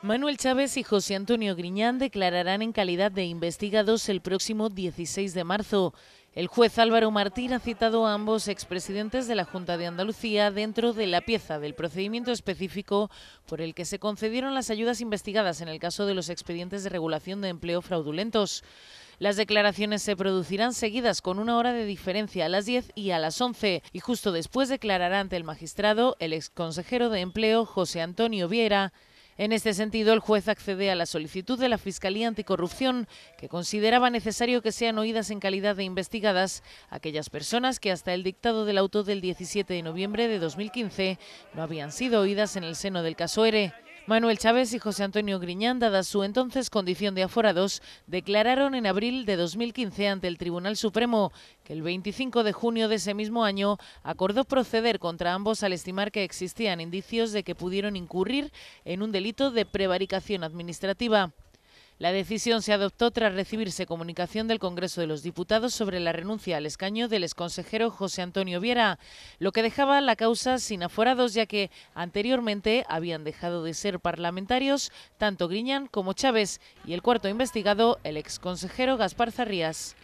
Manuel Chávez y José Antonio Griñán declararán en calidad de investigados el próximo 16 de marzo. El juez Álvaro Martín ha citado a ambos expresidentes de la Junta de Andalucía dentro de la pieza del procedimiento específico por el que se concedieron las ayudas investigadas en el caso de los expedientes de regulación de empleo fraudulentos. Las declaraciones se producirán seguidas con una hora de diferencia a las 10 y a las 11 y justo después declarará ante el magistrado el exconsejero de empleo José Antonio Viera en este sentido, el juez accede a la solicitud de la Fiscalía Anticorrupción, que consideraba necesario que sean oídas en calidad de investigadas aquellas personas que hasta el dictado del auto del 17 de noviembre de 2015 no habían sido oídas en el seno del caso ERE. Manuel Chávez y José Antonio Griñán, dada su entonces condición de aforados, declararon en abril de 2015 ante el Tribunal Supremo que el 25 de junio de ese mismo año acordó proceder contra ambos al estimar que existían indicios de que pudieron incurrir en un delito de prevaricación administrativa. La decisión se adoptó tras recibirse comunicación del Congreso de los Diputados sobre la renuncia al escaño del exconsejero José Antonio Viera, lo que dejaba la causa sin aforados, ya que anteriormente habían dejado de ser parlamentarios tanto Griñán como Chávez y el cuarto investigado, el exconsejero Gaspar Zarrías.